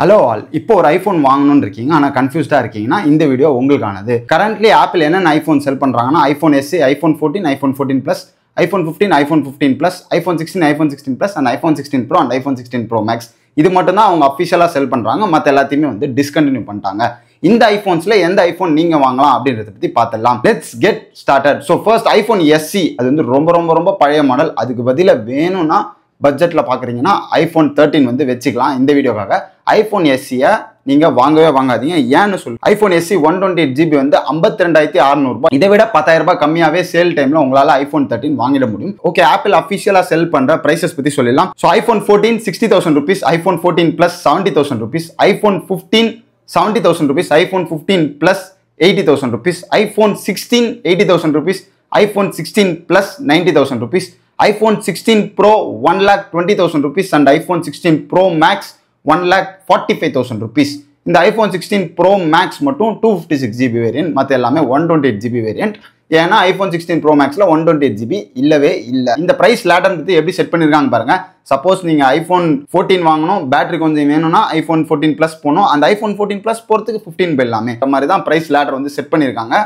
hello all இப்போ ஒரு iPhone வாங்கணும்னு இருக்கீங்க ஆனால் கன்ஃபியூஸ்டாக இருக்கீங்கன்னா இந்த வீடியோ உங்களுக்கானது கரண்ட்லி ஆப்பிள் என்னென்ன ஐஃபோன் செல் பண்ணுறாங்கன்னா iPhone SE iPhone fourteen iPhone fourteen plus iPhone fifteen iPhone fifteen plus iPhone sixteen iPhone sixteen plus and iPhone sixteen pro and iPhone sixteen pro max இது மட்டும் தான் அவங்க அஃபிஷியலாக செல் பண்ணுறாங்க மற்ற எல்லாத்தையுமே வந்து டிஸ்கண்டினியூ பண்ணிட்டாங்க இந்த ஐஃபோன்ஸில் எந்த ஐஃபோன் நீங்கள் வாங்கலாம் அப்படின்றத பற்றி பார்த்துடலாம் let's get started so first iPhone SE அது வந்து ரொம்ப ரொம்ப ரொம்ப பழைய மாடல் அதுக்கு பதிலாக வேணும்னா பட்ஜெட்டில் பார்க்குறீங்கன்னா ஐஃபோன் தேர்ட்டின் வந்து வச்சுக்கலாம் இந்த வீடியோக்காக ஐஃபோன் எஸ்சியை நீங்கள் வாங்கவே வாங்காதீங்க ஏன்னு சொல்லு iPhone SE one twenty eight GB வந்து ஐம்பத்தி ரெண்டாயிரத்தி அறுநூறுபா இதை விட பத்தாயிரம் ரூபாய் கம்மியாகவே சேல் டைமில் உங்களால் ஐஃபோன் தேர்ட்டின் வாங்கிட முடியும் ஓகே ஆப்பிள் அஃபிஷியலாக செல் பண்ணுற ப்ரைஸஸ் பற்றி சொல்லலாம் so iPhone fourteen sixty thousand rupees iPhone fourteen plus seventy thousand rupees iPhone fifteen seventy thousand rupees iPhone fifteen plus eighty thousand rupees iPhone sixteen eighty thousand rupees iPhone sixteen plus ninety thousand rupees iPhone sixteen pro one lakh twenty thousand rupees and iPhone sixteen pro max one lakh forty five thousand rupees இந்த iPhone sixteen pro max மட்டும் two fifty six GB variant மற்ற எல்லாமே one twenty eight GB variant ஏன்னா iPhone sixteen pro மேக்ஸில் one twenty eight GB இல்லவே இல்லை இந்த price லேட்டர்ன்றது எப்படி செட் பண்ணியிருக்காங்க பாருங்கள் சப்போஸ் நீங்கள் ஐஃபோன் ஃபோர்டீன் வாங்கணும் பேட்டரி கொஞ்சம் வேணும்னா ஐஃபோன் ஃபோர்டீன் ப்ளஸ் போகணும் அந்த ஐஃபோன் ஃபோர்டீன் ப்ளஸ் போகிறதுக்கு ஃபிஃப்டீன் போயிடலாமே இந்த மாதிரி தான் ப்ரைஸ் லேட்டர் வந்து செட் பண்ணியிருக்காங்க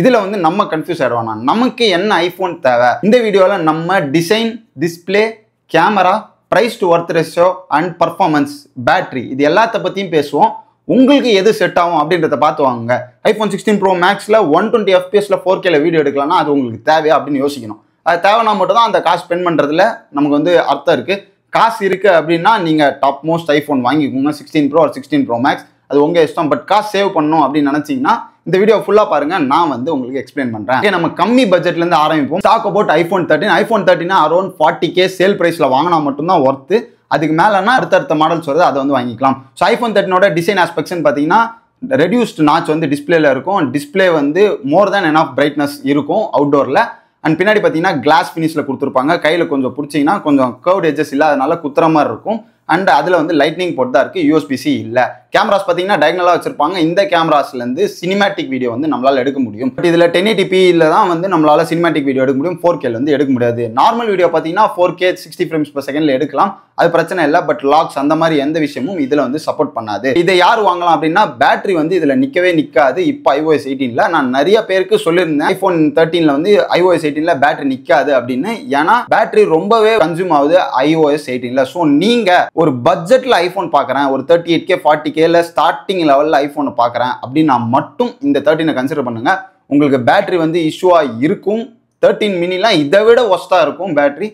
இதில் வந்து நம்ம கன்ஃபியூஸ் ஆகிடுவோம் நமக்கு என்ன ஐஃபோன் தேவை இந்த வீடியோவில் நம்ம design display camera price to worth ratio and performance battery இது எல்லாத்த பற்றியும் பேசுவோம் உங்களுக்கு எது செட் ஆகும் அப்படின்றத பார்த்து வாங்குங்க ஐஃபோன் சிக்ஸ்டீன் ப்ரோ மேக்ஸில் ஒன் டுவெண்ட்டி எஃபிஎஸில் ஃபோர் கேல வீடியோ எடுக்கலாம்னா அது உங்களுக்கு தேவையா அப்படின்னு யோசிக்கணும் அது தேவைன்னா மட்டும் தான் அந்த காசு ஸ்பெண்ட் பண்ணுறதுல நமக்கு வந்து அர்த்தம் இருக்குது காசு இருக்குது அப்படின்னா நீங்கள் டாப் மோஸ்ட் ஐஃபோன் வாங்கிக்கோங்க சிக்ஸ்டீன் ப்ரோ ஒரு சிக்ஸ்டீன் ப்ரோ மேக்ஸ் அது உங்கள் இஷ்டம் பட் காசு சேவ் பண்ணணும் அப்படின்னு நினச்சிங்கன்னா இந்த வீடியோ ஃபுல்லாக பாருங்கள் நான் வந்து உங்களுக்கு எக்ஸ்பிளைன் பண்ணுறேன் நம்ம கம்மி பட்ஜெட்லேருந்து ஆரம்பிப்போம் talk about iPhone thirteen iPhone தேர்ட்டினா அரௌண்ட் ஃபார்ட்டி கே சேல் ப்ரைஸில் வாங்கினா மட்டும்தான் ஒர்த்து அதுக்கு மேலேனா அடுத்தடுத்த மாடல்ஸ் வருது அதை வந்து வாங்கிக்கலாம் ஸோ ஐஃபோன் தேர்ட்டினோட டிசைன் ஆஸ்பெக்ட்ஸ்னு பார்த்தீங்கன்னா ரெடியூஸ்ட் நாச் வந்து டிஸ்பிளேல இருக்கும் டிஸ்பிளே வந்து மோர் தேன் என் ஆஃப் பிரைட்னஸ் இருக்கும் அவுட்டோரில் அண்ட் பின்னாடி பார்த்தீங்கன்னா கிளாஸ் ஃபினிஷில் கொடுத்துருப்பாங்க கையில் கொஞ்சம் பிடிச்சிங்கன்னா கொஞ்சம் கர்வ் எஜஸ் இல்லாதனால குத்துற மாதிரி இருக்கும் அண்ட் அதில் வந்து லைட்னிங் போர்ட் தான் இருக்குது யூஎஸ்பிசி இல்லை கேமராஸ் பார்த்தீங்கன்னா டைக்னலாக வச்சுருப்பாங்க இந்த கேமராஸ்லேருந்து சினிமேட்டிக் வீடியோ வந்து நம்மளால் எடுக்க முடியும் பட் இதில் டென் பியில் தான் வந்து நம்மளால் சினிமேட்டிக் வீடியோ எடுக்க முடியும் ஃபோர் கேல வந்து எடுக்க முடியாது நார்மல் வீடியோ பார்த்தீங்கன்னா four K sixty frames per செகண்டில் எடுக்கலாம் அது பிரச்சனை இல்லை பட் லாக்ஸ் அந்த மாதிரி எந்த விஷயமும் இதில் வந்து சப்போர்ட் பண்ணாது இதை யார் வாங்கலாம் அப்படின்னா பேட்டரி வந்து இதில் நிற்கவே நிற்காது இப்போ ஐஓஎஸ் எயிட்டீனில் நான் நிறைய பேருக்கு சொல்லியிருந்தேன் ஐஃபோன் தேர்ட்டீனில் வந்து ஐஓஎஸ் எயிட்டீனில் பேட்டரி நிற்காது அப்படின்னு ஏன்னா பேட்டரி ரொம்பவே கன்சியூம் ஆகுது ஐஓஎஸ் எயிட்டீனில் ஸோ நீங்கள் ஒரு பட்ஜெட்டில் ஐஃபோன் பார்க்குறேன் ஒரு தேர்ட்டி எயிட் கே ஃபார்ட்டி கேல ஸ்டார்டிங் லெவலில் ஐஃபோனை பார்க்குறேன் அப்படின்னு நான் மட்டும் இந்த தேர்ட்டினை கன்சிடர் பண்ணுங்கள் உங்களுக்கு பேட்ரி வந்து இஷ்யூவாக இருக்கும் தேர்ட்டின் மினிலாம் இதை விட ஒஸ்ட்டாக இருக்கும் பேட்ரி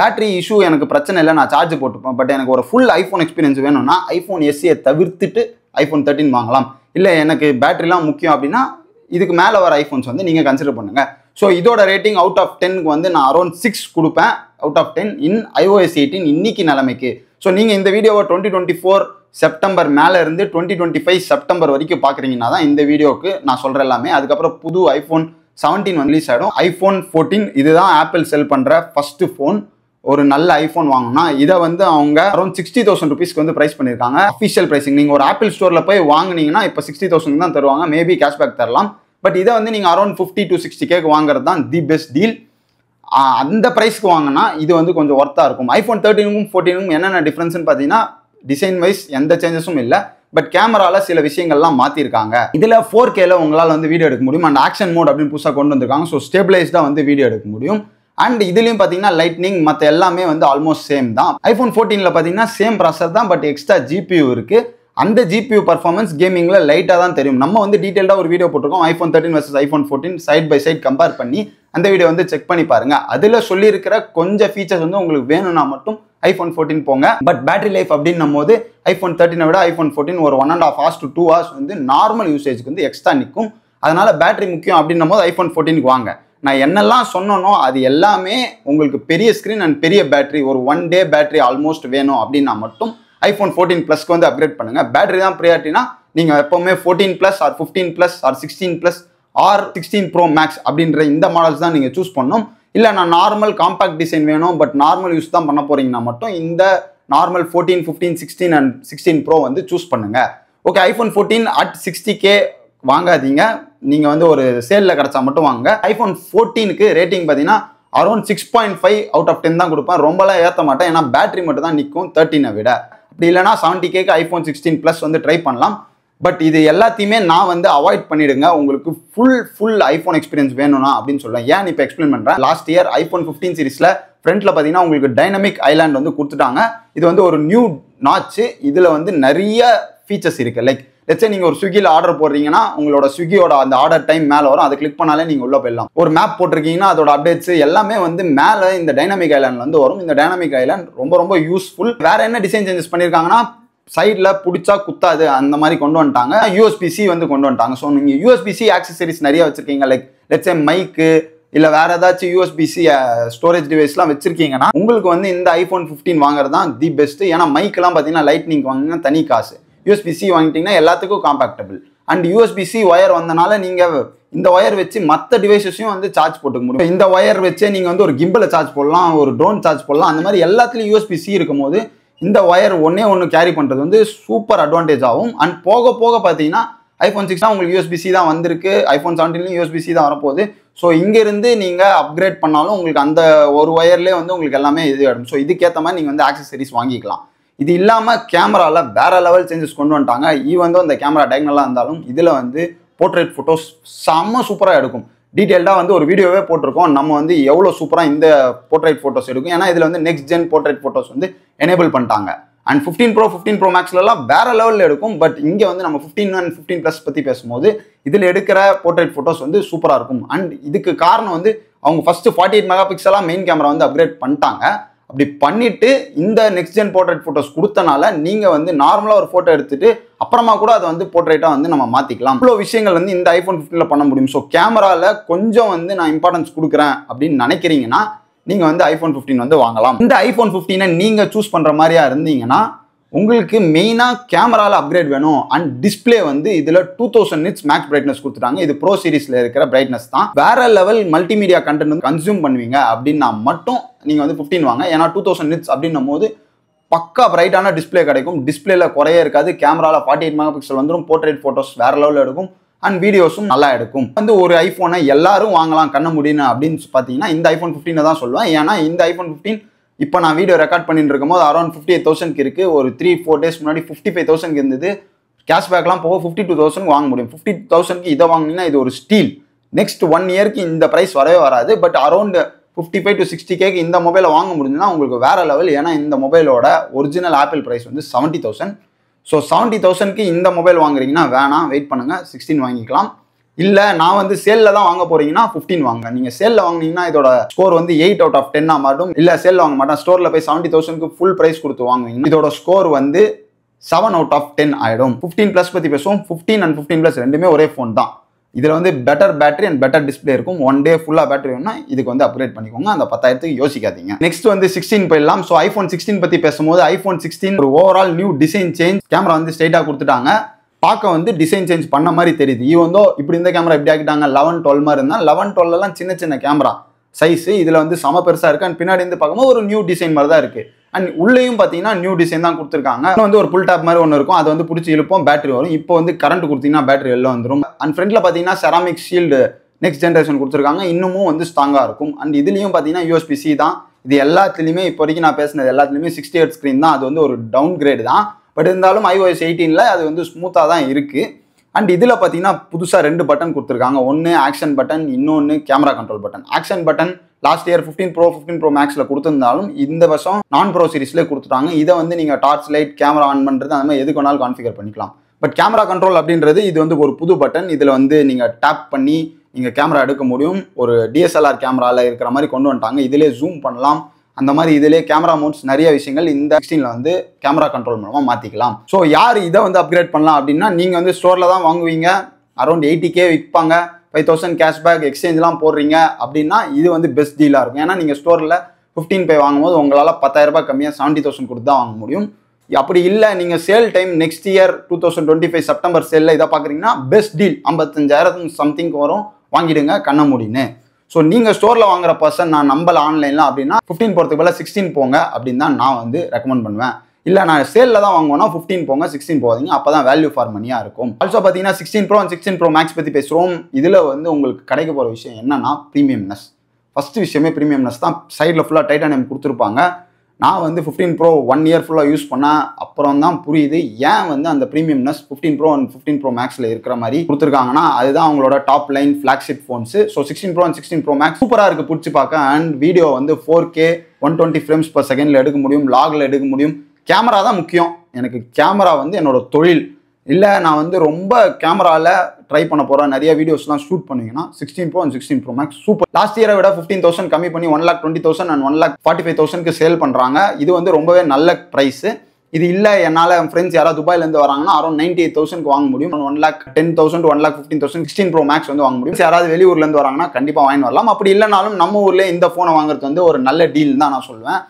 பேட்ரி இஷ்யூ எனக்கு பிரச்சனை இல்லை நான் சார்ஜ் போட்டுப்பேன் பட் எனக்கு ஒரு ஃபுல் ஐஃபோன் எக்ஸ்பீரியன்ஸ் வேணும்னா ஐஃபோன் எஸ்ஸியை தவிர்த்துட்டு ஐஃபோன் தேர்ட்டின் வாங்கலாம் இல்லை எனக்கு பேட்ரிலாம் முக்கியம் அப்படின்னா இதுக்கு மேலே வர ஐஃபோன்ஸ் வந்து நீங்கள் கன்சிடர் பண்ணுங்கள் ஸோ இதோட ரேட்டிங் அவுட் ஆஃப் டென்னுக்கு வந்து நான் அரௌண்ட் சிக்ஸ் கொடுப்பேன் out of ten in iOS eighteen இன்னைக்கு நிலைமைக்கு ஸோ நீங்கள் இந்த வீடியோவை டுவெண்ட்டி டுவெண்ட்டி ஃபோர் செப்டம்பர் மேலே இருந்து டுவெண்ட்டி டுவெண்ட்டி ஃபைவ் செப்டம்பர் வரைக்கும் பார்க்குறீங்கன்னா தான் இந்த வீடியோவுக்கு நான் சொல்கிற எல்லாமே அதுக்கப்புறம் புது ஐஃபோன் செவன்டீன் ரிலீஸ் ஆகிடும் ஐஃபோன் ஃபோர்டீன் இதுதான் ஆப்பிள் செல் பண்ணுற ஃபஸ்ட்டு ஃபோன் ஒரு நல்ல ஐஃபோன் வாங்கினா இதை வந்து அவங்க அரௌண்ட் சிக்ஸ்டி தௌசண்ட் ருபீஸ்க்கு வந்து ப்ரைஸ் பண்ணியிருக்காங்க அஃபிஷியல் ப்ரைஸிங் நீங்கள் ஒரு ஆப்பிள் ஸ்டோரில் போய் வாங்கினீங்கன்னா இப்போ சிக்ஸ்டி தௌசண்ட் தான் தருவாங்க மேபி கேஷ்பேக் தரலாம் பட் இதை வந்து நீங்கள் அரௌண்ட் ஃபிஃப்டி டு சிக்ஸ்டி கேக்கு வாங்குறது தான் தி பெஸ்ட் டீல் அந்த ப்ரைஸ்க்கு வாங்கினா இது வந்து கொஞ்சம் ஒர்த்தாக இருக்கும் ஐஃபோன் தேர்ட்டீனுக்கும் ஃபோர்டீனுக்கும் என்னென்ன டிஃப்ரென்ஸ்னு பார்த்தீங்கன்னா டிசைன் வைஸ் எந்த சேஞ்சஸும் இல்லை பட் கேமராவில் சில விஷயங்கள்லாம் மாற்றிருக்காங்க இதில் ஃபோர் கேல உங்களால் வந்து வீடியோ எடுக்க முடியும் அண்ட் ஆக்ஷன் மோட் அப்படின்னு புதுசாக கொண்டு வந்திருக்காங்க ஸோ ஸ்டேபிளைஸ்டாக வந்து வீடியோ எடுக்க முடியும் அண்ட் இதுலேயும் பார்த்தீங்கன்னா லைட்னிங் மற்ற எல்லாமே வந்து ஆல்மோஸ்ட் சேம் தான் ஐஃபோன் ஃபோர்டீனில் பார்த்தீங்கன்னா சேம் ப்ராசர் தான் பட் எக்ஸ்ட்ரா ஜிபியூ இருக்குது அந்த ஜிபியூ பர்ஃபார்மன்ஸ் கேமிங்கில் லைட்டாக தான் தெரியும் நம்ம வந்து டீட்டெயில்டாக ஒரு வீடியோ போட்டிருக்கோம் iPhone thirteen versus iPhone fourteen side by side compare பண்ணி அந்த வீடியோ வந்து செக் பண்ணி பாருங்க அதில் சொல்லியிருக்கிற கொஞ்சம் ஃபீச்சர்ஸ் வந்து உங்களுக்கு வேணும்னா மட்டும் ஐஃபோன் ஃபோர்டீன் போங்க பட் பேட்டரி லைஃப் அப்படின்னும் போது ஐஃபோன் தேர்ட்டினை விட ஐஃபோன் ஃபோர்டின் ஒரு one and half hours to two hours வந்து நார்மல் யூசேஜுக்கு வந்து எக்ஸ்ட்ரா நிற்கும் அதனால பேட்டரி முக்கியம் அப்படின்னும் போது ஐஃபோன் ஃபோர்டீனுக்கு வாங்க நான் என்னெல்லாம் சொன்னனோ அது எல்லாமே உங்களுக்கு பெரிய ஸ்க்ரீன் அண்ட் பெரிய பேட்டரி ஒரு ஒன் டே பேட்டரி ஆல்மோஸ்ட் வேணும் அப்படின்னா மட்டும் ஐஃபோன் ஃபோர்டீன் ப்ளஸ்க்கு வந்து அப்கிரேட் பண்ணுங்கள் பேட்டரி தான் ப்ரியாரிட்டினா நீங்கள் எப்போவுமே fourteen plus or fifteen plus or sixteen plus or sixteen pro max அப்படின்ற இந்த மாடல்ஸ் தான் நீங்கள் சூஸ் பண்ணணும் இல்லை நான் நார்மல் காம்பேக்ட் டிசைன் வேணும் பட் நார்மல் யூஸ் தான் பண்ண போகிறீங்கன்னா மட்டும் இந்த normal fourteen fifteen sixteen and sixteen pro வந்து சூஸ் பண்ணுங்கள் okay iPhone fourteen at sixty K வாங்காதீங்க நீங்கள் வந்து ஒரு சேலில் கிடச்சா மட்டும் வாங்க ஐஃபோன் ஃபோர்டீனுக்கு ரேட்டிங் பார்த்தீங்கன்னா around six point five out of ten தான் கொடுப்பேன் ரொம்பலாம் ஏற்ற மாட்டேன் ஏன்னா பேட்டரி மட்டும் தான் நிற்கும் தேர்ட்டினை விட அப்படி இல்லைனா செவன்ட்டி கேக்கு ஐஃபோன் சிக்ஸ்டீன் ப்ளஸ் வந்து ட்ரை பண்ணலாம் பட் இது எல்லாத்தையுமே நான் வந்து அவாய்ட் பண்ணிடுங்க உங்களுக்கு ஃபுல் ஃபுல் ஐஃபோன் எக்ஸ்பீரியன்ஸ் வேணும்னா அப்படின்னு சொல்லுவேன் ஏன் இப்போ எக்ஸ்பிளைன் பண்ணுறேன் லாஸ்ட் இயர் ஐஃபோன் ஃபிஃப்டீன் சீரிஸில் ஃப்ரண்ட்டில் பார்த்தீங்கன்னா உங்களுக்கு டைனமிக் ஐலாண்ட் வந்து கொடுத்துட்டாங்க இது வந்து ஒரு நியூ நாச்சு இதில் வந்து நிறைய ஃபீச்சர்ஸ் இருக்குது லைக் லட்சே நீங்கள் ஒரு ஸ்விக்கியில் ஆர்டர் போடுறீங்கன்னா உங்களோட ஸ்விக்கியோட அந்த ஆர்டர் டைம் மேலே வரும் அதை கிளிக் பண்ணாலே நீங்கள் உள்ளே போயிடலாம் ஒரு மேப் போட்டிருக்கீங்கன்னா அதோட அப்டேட்ஸ் எல்லாமே வந்து மேலே இந்த டைனாமிக் ஐலாண்ட்ல வந்து வரும் இந்த டைனாமிக் ஐலாண்ட் ரொம்ப ரொம்ப யூஸ்ஃபுல் வேற என்ன டிசைன் சேஞ்சஸ் பண்ணியிருக்காங்கன்னா சைடில் பிடிச்சா குத்தாது அந்த மாதிரி கொண்டு வந்துட்டாங்க யூஎஸ்பிசி வந்து கொண்டு வந்துட்டாங்க ஸோ நீங்கள் யூஎஸ்பிசி ஆக்சசரிஸ் நிறைய வச்சுருக்கீங்க லைக் லெட்ஸே மைக்கு இல்லை வேறு ஏதாச்சும் யூஎஸ்பிசி ஸ்டோரேஜ் டிவைஸ்லாம் வச்சுருக்கீங்கன்னா உங்களுக்கு வந்து இந்த ஐஃபோன் ஃபிஃப்டீன் வாங்குறது தான் தி பெஸ்ட்டு ஏன்னா மைக்கெலாம் பார்த்தீங்கன்னா லைட்னிங் வாங்கினா தனி காசு யூஎஸ்பிசி வாங்கிட்டீங்கன்னா எல்லாத்துக்கும் காம்பேக்டபிள் அண்ட் யூஎஸ்பிசி ஒயர் வந்தனால நீங்கள் இந்த ஒயர் வச்சு மற்ற டிவைசஸையும் வந்து சார்ஜ் போட்டுக்க முடியும் இந்த ஒயர் வச்சே நீங்கள் வந்து ஒரு கிம்பில் சார்ஜ் போடலாம் ஒரு ட்ரோன் சார்ஜ் போடலாம் அந்த மாதிரி எல்லாத்துலேயும் யூஎஸ்பிசி இருக்கும்போது இந்த ஒயர் ஒன்றே ஒன்று கேரி பண்ணுறது வந்து சூப்பர் அட்வான்டேஜ் ஆகும் அண்ட் போக போக பார்த்தீங்கன்னா ஐஃபோன் சிக்ஸ்னா உங்களுக்கு யூஎஸ்பிசி தான் வந்திருக்கு ஐஃபோன் செவன்டீன்லையும் யூஎஸ்பிசி தான் வரப்போகுது ஸோ இங்கேருந்து நீங்கள் அப்கிரேட் பண்ணாலும் உங்களுக்கு அந்த ஒரு ஒயர்லேயே வந்து உங்களுக்கு எல்லாமே இது ஆகிடும் ஸோ இதுக்கேற்ற மாதிரி நீங்கள் வந்து ஆக்சசரிஸ் வாங்கிக்கலாம் இது இல்லாமல் கேமராவில் வேறு லெவல் சேஞ்சஸ் கொண்டு வந்துட்டாங்க வந்து அந்த கேமரா டயக்னலாக இருந்தாலும் இதில் வந்து போர்ட்ரேட் ஃபோட்டோஸ் செம்ம சூப்பராக எடுக்கும் டீட்டெயில்டாக வந்து ஒரு வீடியோவே போட்டிருக்கோம் நம்ம வந்து எவ்வளோ சூப்பராக இந்த போர்ட்ரேட் ஃபோட்டோஸ் எடுக்கும் ஏன்னா இதில் வந்து நெக்ஸ்ட் ஜென் போர்ட்ரேட் ஃபோட்டோஸ் வந்து எனேபிள் பண்ணிட்டாங்க and fifteen pro fifteen pro மேக்ஸ்லலாம் வேறு லெவலில் எடுக்கும் பட் இங்கே வந்து நம்ம ஃபிஃப்டீன் அண்ட் ஃபிஃப்டீன் ப்ளஸ் பற்றி பேசும்போது இதில் எடுக்கிற போர்ட்ரேட் ஃபோட்டோஸ் வந்து சூப்பராக இருக்கும் அண்ட் இதுக்கு காரணம் வந்து அவங்க ஃபஸ்ட்டு ஃபார்ட்டி எயிட் மெகா பிக்சலாக மெயின் கேமரா வந்து அப்கிரேட் பண்ணிட்டாங்க அப்படி பண்ணிவிட்டு இந்த நெக்ஸ்ட் ஜென் போர்ட்ரேட் ஃபோட்டோஸ் கொடுத்தனால நீங்கள் வந்து நார்மலாக ஒரு ஃபோட்டோ எடுத்துகிட்டு அப்புறமா கூட அதை வந்து போர்ட்ரேட்டாக வந்து நம்ம மாற்றிக்கலாம் இவ்வளோ விஷயங்கள் வந்து இந்த ஐஃபோன் ஃபிஃப்டீனில் பண்ண முடியும் ஸோ கேமராவில் கொஞ்சம் வந்து நான் இம்பார்ட்டன்ஸ் கொடுக்குறேன் அப்படின்னு நினைக்கிறீங்கன்னா நீங்கள் வந்து ஐஃபோன் ஃபிஃப்டீன் வந்து வாங்கலாம் இந்த ஐஃபோன் ஃபிஃப்டீனை நீங்கள் சூஸ் பண்ணுற மாதிரியா இருந்தீங்கன்னா உங்களுக்கு மெயினாக கேமராவில் அப்கிரேட் வேணும் அண்ட் டிஸ்பிளே வந்து இதில் two thousand nits max brightness கொடுத்துட்டாங்க இது ப்ரோ சீரிஸில் இருக்கிற பிரைட்னஸ் தான் வேற லெவல் மல்டிமீடியா கண்டென்ட் வந்து கன்சியூம் பண்ணுவீங்க அப்படின்னா மட்டும் நீங்கள் வந்து ஃபிஃப்டின் வாங்க ஏன்னா டூ தௌசண்ட் நிட்ஸ் அப்படின்னும் போது பக்கா பிரைட்டான டிஸ்பிளே கிடைக்கும் டிஸ்பிளேல குறைய இருக்காது கேமராவில் ஃபார்ட்டி எயிட் மெகா பிக்சல் வந்துடும் போர்ட்ரேட் ஃபோட்டோஸ் வேற லெவலில் எடுக்கும் அண்ட் வீடியோஸும் நல்லா எடுக்கும் வந்து ஒரு ஐஃபோனை எல்லாரும் வாங்கலாம் கண்ண முடியும் அப்படின்னு பார்த்தீங்கன்னா இந்த ஐஃபோன் ஃபிஃப்டினை தான் சொல்லுவேன் ஏன்னா இந்த ஐஃபோன் ஃபிஃப்டீன் இப்போ நான் வீடியோ ரெக்கார்ட் பண்ணிட்டு போது அரௌண்ட் ஃபிஃப்டி எயிட் தௌசண்ட்க்கு இருக்குது ஒரு த்ரீ ஃபோர் டேஸ் முன்னாடி ஃபிஃப்டி ஃபைவ் தௌசண்ட் இருந்தது கேஷ்பேக்லாம் போக ஃபிஃப்டி டூ தௌசண்ட் வாங்க முடியும் ஃபிஃப்டி தௌசண்ட்க்கு இதை வாங்கினீங்கன்னா இது ஒரு ஸ்டீல் நெக்ஸ்ட் ஒன் இயர்க்கு இந்த ப்ரைஸ் வரவே வராது but around fifty five to sixty கேக்கு இந்த மொபைலை வாங்க முடிஞ்சுன்னா உங்களுக்கு வேற லெவல் ஏன்னா இந்த மொபைலோட ஒரிஜினல் ஆப்பிள் ப்ரைஸ் வந்து செவன்ட்டி தௌசண்ட் ஸோ செவன்ட்டி தௌசண்ட்க்கு இந்த மொபைல் வாங்குறீங்கன்னா வேணாம் வெயிட் பண்ணுங்கள் சிக்ஸ்டீன் வாங்கிக்கலாம் இல்லை நான் வந்து சேலில் தான் வாங்க போறீங்கன்னா ஃபிஃப்டின் வாங்க நீங்கள் சேலில் வாங்கினீங்கன்னா இதோட ஸ்கோர் வந்து எயிட் அவுட் ஆஃப் டென்னாக மாட்டும் இல்லை சேலில் வாங்க மாட்டேன் ஸ்டோரில் போய் செவன்ட்டி தௌசண்ட்க்கு ஃபுல் ப்ரைஸ் கொடுத்து வாங்குவீங்க இதோட ஸ்கோர் வந்து செவன் அவுட் ஆஃப் டென் ஆகிடும் ஃபிஃப்டீன் ப்ளஸ் பற்றி பேசுவோம் ஃபிஃப்டீன் அண்ட் ஃபிஃப்டீன் ப்ளஸ் ரெண்டுமே ஒரே ஃபோன் தான் இதில் வந்து better battery and better display இருக்கும் ஒன் டே ஃபுல்லாக பேட்டரி வேணும்னா இதுக்கு வந்து அப்கிரேட் பண்ணிக்கோங்க அந்த பத்தாயிரத்துக்கு யோசிக்காதீங்க நெக்ஸ்ட் வந்து சிக்ஸ்டீன் போயிடலாம் ஸோ ஐஃபோன் சிக்ஸ்டீன் பற்றி பேசும்போது ஐஃபோன் சிக்ஸ்டீன் ஒரு overall new design change camera வந்து ஸ்ட்ரைட்டாக கொடுத்துட்டாங்க பார்க்க வந்து டிசைன் சேஞ்ச் பண்ண மாதிரி தெரியுது ஈவந்தோ இப்படி இந்த கேமரா இப்படி ஆக்கிட்டாங்க லெவன் டுவெல் மாதிரி இருந்தால் லெவன் டுவெல்லாம் சின்ன சின்ன கேமரா சைஸு இதில் வந்து செம பெருசாக இருக்குது அண்ட் பின்னாடி இருந்து பார்க்கும்போது ஒரு நியூ டிசைன் மாதிரி தான் இருக்குது அண்ட் உள்ளேயும் பார்த்தீங்கன்னா நியூ டிசைன் தான் கொடுத்துருக்காங்க வந்து ஒரு புல் டாப் மாதிரி ஒன்று இருக்கும் அது வந்து பிடிச்சி இழுப்போம் பேட்டரி வரும் இப்போ வந்து கரண்ட் கொடுத்தீங்கன்னா பேட்டரி எல்லாம் வந்துடும் அண்ட் ஃப்ரண்ட்டில் பார்த்தீங்கன்னா செராமிக் ஷீல்டு நெக்ஸ்ட் ஜென்ரேஷன் கொடுத்துருக்காங்க இன்னமும் வந்து ஸ்ட்ராங்காக இருக்கும் அண்ட் இதுலேயும் பார்த்தீங்கன்னா யூஎஸ்பிசி தான் இது எல்லாத்துலேயுமே இப்போ வரைக்கும் நான் பேசினது எல்லாத்துலேயுமே சிக்ஸ்டி எயிட் ஸ்க்ரீன் தான் அது வந்து ஒரு டவுன் கிரேடு தான் பட் இருந்தாலும் ஐஓஎஸ் எயிட்டீனில் அது வந்து ஸ்மூத்தாக தான் இருக்குது அண்ட் இதில் பார்த்தீங்கன்னா புதுசாக ரெண்டு பட்டன் கொடுத்துருக்காங்க ஒன்று ஆக்ஷன் பட்டன் இன்னொன்று camera control button action button last year fifteen pro fifteen pro மேக்ஸில் கொடுத்துருந்தாலும் இந்த வருஷம் நான் ப்ரோ சீரிஸ்லேயே கொடுத்துட்டாங்க இதை வந்து நீங்கள் டார்ச் லைட் கேமரா ஆன் பண்ணுறது அந்த மாதிரி எதுக்கு வேணாலும் கான்ஃபிகர் பண்ணிக்கலாம் பட் கேமரா கண்ட்ரோல் அப்படின்றது இது வந்து ஒரு புது பட்டன் இதில் வந்து நீங்கள் டேப் பண்ணி நீங்கள் கேமரா எடுக்க முடியும் ஒரு டிஎஸ்எல்ஆர் கேமராவில் இருக்கிற மாதிரி கொண்டு வந்துட்டாங்க இதிலே ஜூம் பண்ணலாம் அந்த மாதிரி இதிலே கேமரா மோட்ஸ் நிறைய விஷயங்கள் இந்த சிக்ஸ்டீனில் வந்து கேமரா கண்ட்ரோல் மூலமாக மாற்றிக்கலாம் ஸோ யார் இதை வந்து அப்கிரேட் பண்ணலாம் அப்படின்னா நீங்கள் வந்து ஸ்டோரில் தான் வாங்குவீங்க அரௌண்ட் எயிட்டி கே விற்பாங்க ஃபைவ் தௌசண்ட் கேஷ்பேக் எக்ஸ்சேஞ்செலாம் போடுறீங்க அப்படின்னா இது வந்து பெஸ்ட் டீலாக இருக்கும் ஏன்னா நீங்கள் ஸ்டோரில் ஃபிஃப்டீன் பை வாங்கும்போது உங்களால் பத்தாயிரரூபா கம்மியாக செவன்ட்டி தௌசண்ட் கொடுத்து தான் வாங்க முடியும் அப்படி இல்லை நீங்கள் sale time next year two thousand twenty five September சேலில் இதை பார்க்குறீங்கன்னா பெஸ்ட் டீல் ஐம்பத்தஞ்சாயிரத்து சம்திங் வரும் வாங்கிடுங்க கண்ண முடின்னு ஸோ நீங்கள் ஸ்டோரில் வாங்குற பர்சன் நான் நம்பல ஆன்லைனில் அப்படின்னா ஃபிஃப்டீன் போகிறதுக்கு பதிலாக சிக்ஸ்டீன் போங்க அப்படின்னு தான் நான் வந்து ரெக்கமெண்ட் பண்ணுவேன் இல்லை நான் சேலில் தான் வாங்குவோம்னா ஃபிஃப்டீன் போங்க சிக்ஸ்டீன் போகாதீங்க அப்போ தான் வேல்யூ ஃபார் மணியாக இருக்கும் ஆல்சோ பார்த்தீங்கன்னா sixteen pro and sixteen pro max பற்றி பேசுகிறோம் இதில் வந்து உங்களுக்கு கிடைக்க போகிற விஷயம் என்னன்னா ப்ரீமியம்னஸ் ஃபஸ்ட்டு விஷயமே ப்ரீமியம்னஸ் தான் சைடில் ஃபுல்லாக டைட்டானியம் கொடுத்துருப்பாங்க நான் வந்து ஃபிஃப்டீன் ப்ரோ ஒன் இயர் ஃபுல்லாக யூஸ் பண்ணால் அப்புறம் தான் புரியுது ஏன் வந்து அந்த ப்ரீமியம்னஸ் fifteen pro and fifteen pro மேக்ஸில் இருக்கிற மாதிரி கொடுத்துருக்காங்கன்னா அதுதான் அவங்களோட top line flagship phones so sixteen pro and sixteen pro max சூப்பராக இருக்குது பிடிச்சி பார்க்க அண்ட் வீடியோ வந்து four K one twenty frames per செகண்டில் எடுக்க முடியும் லாகில் எடுக்க முடியும் கேமரா தான் முக்கியம் எனக்கு கேமரா வந்து என்னோட தொழில் இல்லை நான் வந்து ரொம்ப கேமராவில் ட்ரை பண்ண போகிறேன் நிறைய வீடியோஸ்லாம் ஷூட் பண்ணிங்கன்னா sixteen pro and sixteen pro max super last இயரை விட ஃபிஃப்டீன் தௌசண்ட் கம்மி பண்ணி one lakh twenty thousand and one lakh forty five தௌசண்ட்க்கு சேல் பண்ணுறாங்க இது வந்து ரொம்பவே நல்ல ப்ரைஸு இது இல்லை என்னால் என் ஃப்ரெண்ட்ஸ் யாராவது துபாயிலேருந்து வராங்கன்னா அரௌண்ட் நைன்டி எயிட் தௌசண்ட் வாங்க முடியும் one lakh ten thousand one lakh fifteen thousand sixteen pro max வந்து வாங்க முடியும் யாராவது வெளியூர்லேருந்து வராங்கன்னா கண்டிப்பாக வாங்கி வரலாம் அப்படி இல்லைனாலும் நம்ம ஊரில் இந்த ஃபோனை வாங்குறது வந்து ஒரு நல்ல டீல் தான் நான் சொல்லுவேன்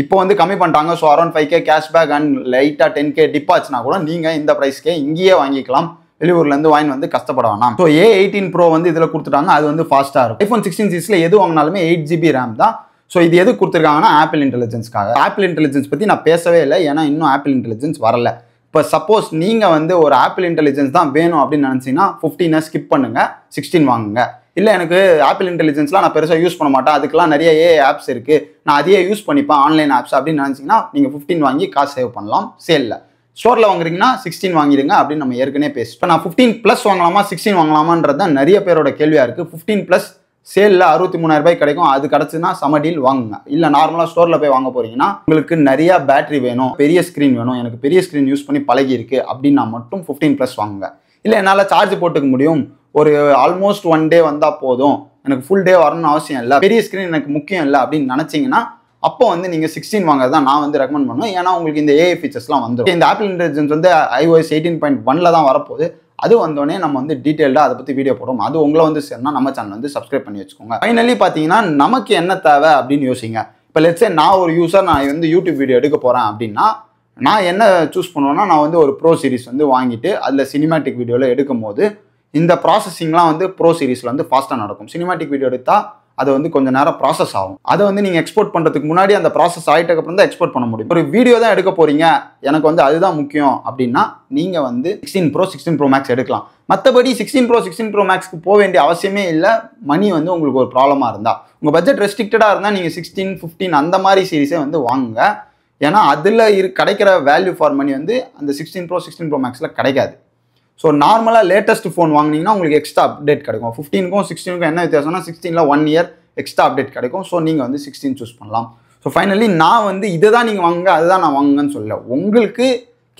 இப்போ வந்து கம்மி பண்ணிட்டாங்க so around five K cashback and லைட்டாக டென் கே டிப்பாச்சுனா கூட நீங்கள் இந்த ப்ரைஸ்க்கே இங்கேயே வாங்கிக்கலாம் வெளியூர்லேருந்து வாங்கி வந்து கஷ்டப்பட வேணாம் ஸோ ஏ எயிட்டீன் ப்ரோ வந்து இதில் கொடுத்துட்டாங்க அது வந்து ஃபாஸ்ட்டாக இருக்கும் ஐஃபோன் சிக்ஸ்டீன் சிக்ஸில் எது வாங்கினாலுமே எயிட் ஜிபி ரேம் தான் ஸோ இது எது கொடுத்துருக்காங்கன்னா ஆப்பிள் இன்டெலிஜென்ஸ்க்காக ஆப்பிள் இன்டெலிஜென்ஸ் பற்றி நான் பேசவே இல்லை ஏன்னா இன்னும் ஆப்பிள் இன்டெலிஜென்ஸ் வரல இப்போ சப்போஸ் நீங்கள் வந்து ஒரு ஆப்பிள் இன்டெலிஜென்ஸ் தான் வேணும் அப்படின்னு நினச்சிங்கன்னா ஃபிஃப்டீனை ஸ்கிப் பண்ணுங்கள் சிக்ஸ்டீன் வாங்குங்க இல்லை எனக்கு ஆப்பிள் இன்டெலிஜென்ஸ்லாம் நான் பெருசாக யூஸ் பண்ண மாட்டேன் அதுக்கெலாம் நிறைய ஏ ஆப்ஸ் இருக்குது நான் அதையே யூஸ் பண்ணிப்பேன் ஆன்லைன் ஆப்ஸ் அப்படின்னு நினச்சிங்கன்னா நீங்கள் ஃபிஃப்டின் வாங்கி காசு சேவ் பண்ணலாம் சேலில் ஸ்டோரில் வாங்குறீங்கன்னா சிக்ஸ்டீன் வாங்கிடுங்க அப்படின்னு நம்ம ஏற்கனவே பேசு இப்போ நான் ஃபிஃப்டீன் ப்ளஸ் வாங்கலாமா சிக்ஸ்டீன் வாங்கலாமான்றது தான் நிறைய பேரோட கேள்வியாக இருக்குது ஃபிஃப்டீன் ப்ளஸ் சேலில் அறுபத்தி மூணாயிரரூபாய் கிடைக்கும் அது கிடச்சுன்னா சம டீல் வாங்குங்க இல்லை நார்மலாக ஸ்டோரில் போய் வாங்க போகிறீங்கன்னா உங்களுக்கு நிறையா பேட்டரி வேணும் பெரிய ஸ்க்ரீன் வேணும் எனக்கு பெரிய ஸ்க்ரீன் யூஸ் பண்ணி பழகி இருக்குது அப்படின்னா மட்டும் ஃபிஃப்டின் ப்ளஸ் வாங்குங்க இல்லை என்னால் சார்ஜ் போட்டுக்க முடியும் ஒரு ஆல்மோஸ்ட் ஒன் டே வந்தால் போதும் எனக்கு ஃபுல் டே வரணும்னு அவசியம் இல்லை பெரிய ஸ்க்ரீன் எனக்கு முக்கியம் இல்லை அப்படின்னு நினச்சிங்கன்னா அப்போ வந்து நீங்கள் சிக்ஸ்டீன் வாங்குறது தான் நான் வந்து ரெக்கமெண்ட் பண்ணுவேன் ஏன்னா உங்களுக்கு இந்த ஏஐ ஃபீச்சர்ஸ்லாம் வந்து இந்த ஆப்பிள் இன்டெலிஜென்ஸ் வந்து ஐஓஎஸ் எயிட்டீன் பாயிண்ட் ஒனில் தான் வரப்போகுது அது வந்தோடனே நம்ம வந்து டீட்டெயில்டாக அதை பற்றி வீடியோ போடுவோம் அது உங்களை வந்து சேரனா நம்ம சேனல் வந்து சப்ஸ்கிரைப் பண்ணி வச்சுக்கோங்க ஃபைனலி பார்த்தீங்கன்னா நமக்கு என்ன தேவை அப்படின்னு யோசிங்க இப்போ லெட்ஸே நான் ஒரு யூஸர் நான் வந்து யூடியூப் வீடியோ எடுக்க போகிறேன் அப்படின்னா நான் என்ன சூஸ் பண்ணுவேன்னா நான் வந்து ஒரு ப்ரோ சீரிஸ் வந்து வாங்கிட்டு அதில் சினிமேட்டிக் வீடியோவில் எடுக்கும் போது இந்த ப்ராசஸிங்லாம் வந்து ப்ரோ சீரீஸில் வந்து ஃபாஸ்ட்டாக நடக்கும் சினிமாட்டிக் வீடியோ எடுத்தால் அது வந்து கொஞ்சம் நேரம் ப்ராசஸ் ஆகும் அதை வந்து நீங்கள் எக்ஸ்போர்ட் பண்ணுறதுக்கு முன்னாடி அந்த ப்ராசஸ் ஆகிட்டக்கப்புறம் தான் எக்ஸ்போர்ட் பண்ண முடியும் ஒரு வீடியோ தான் எடுக்க போகிறீங்க எனக்கு வந்து அதுதான் முக்கியம் அப்படின்னா நீங்கள் வந்து sixteen pro sixteen pro max எடுக்கலாம் மற்றபடி சிக்ஸ்டீன் ப்ரோ சிக்ஸ்டீன் ப்ரோ மேக்ஸ்க்கு போக வேண்டிய அவசியமே இல்லை மணி வந்து உங்களுக்கு ஒரு ப்ராப்ளமாக இருந்தால் உங்கள் பட்ஜெட் ரெஸ்ட்ரிக்டடாக இருந்தால் நீங்கள் சிக்ஸ்டீன் ஃபிஃப்டீன் அந்த மாதிரி சீரிஸே வந்து வாங்குங்க ஏன்னா அதில் இரு கிடைக்கிற வேல்யூ ஃபார் மணி வந்து அந்த சிக்ஸ்டீன் ப்ரோ சிக்ஸ்டீன் ப்ரோ மேக்ஸில் கிடைக்காது ஸோ நார்மலாக லேட்டஸ்ட் ஃபோன் வாங்கினீங்கன்னா உங்களுக்கு எக்ஸ்ட்ரா அப்டேட் கிடைக்கும் ஃபிஃப்டீனுக்கும் சிக்ஸ்டீனுக்கும் என்ன வித்தியாசம்னா சிக்ஸ்டீனில் ஒன் இயர் எக்ஸ்ட்ரா அப்டேட் கிடைக்கும் ஸோ நீங்கள் வந்து சிக்ஸ்டீன் சூஸ் பண்ணலாம் ஸோ ஃபைனலி நான் வந்து இதை தான் நீங்கள் வாங்குங்க அதுதான் நான் வாங்குங்கன்னு சொல்லலை உங்களுக்கு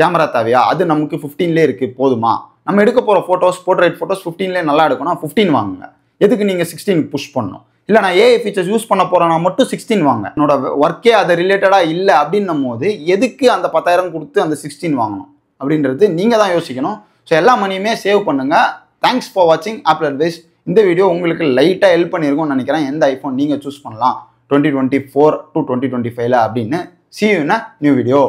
கேமரா தேவையா அது நமக்கு ஃபிஃப்டீன்லேயே இருக்குது போதுமா நம்ம எடுக்க போகிற ஃபோட்டோஸ் போர்ட்ரேட் ஃபோட்டோஸ் ஃபிஃப்டீன்லேயே நல்லா எடுக்கணும் ஃபிஃப்டீன் வாங்குங்க எதுக்கு நீங்கள் சிக்ஸ்டீன் புஷ் பண்ணணும் இல்லை நான் ஏஐ ஃபீச்சர்ஸ் யூஸ் பண்ண போகிறேன்னா மட்டும் சிக்ஸ்டீன் வாங்க என்னோட ஒர்க்கே அதை ரிலேட்டடாக இல்லை அப்படின்னும் போது எதுக்கு அந்த பத்தாயிரம் கொடுத்து அந்த சிக்ஸ்டீன் வாங்கணும் அப்படின்றது நீங்கள் தான் யோசிக்கணும் ஸோ எல்லா மணியுமே சேவ் பண்ணுங்கள் தேங்க்ஸ் ஃபார் வாட்சிங் ஆப்பிள் அட்வைஸ் இந்த வீடியோ உங்களுக்கு லைட்டாக ஹெல்ப் பண்ணியிருக்கும்னு நினைக்கிறேன் எந்த ஐஃபோன் நீங்கள் சூஸ் பண்ணலாம் twenty twenty four to twenty twenty ஃபைவ்ல அப்படின்னு சியூனா நியூ வீடியோ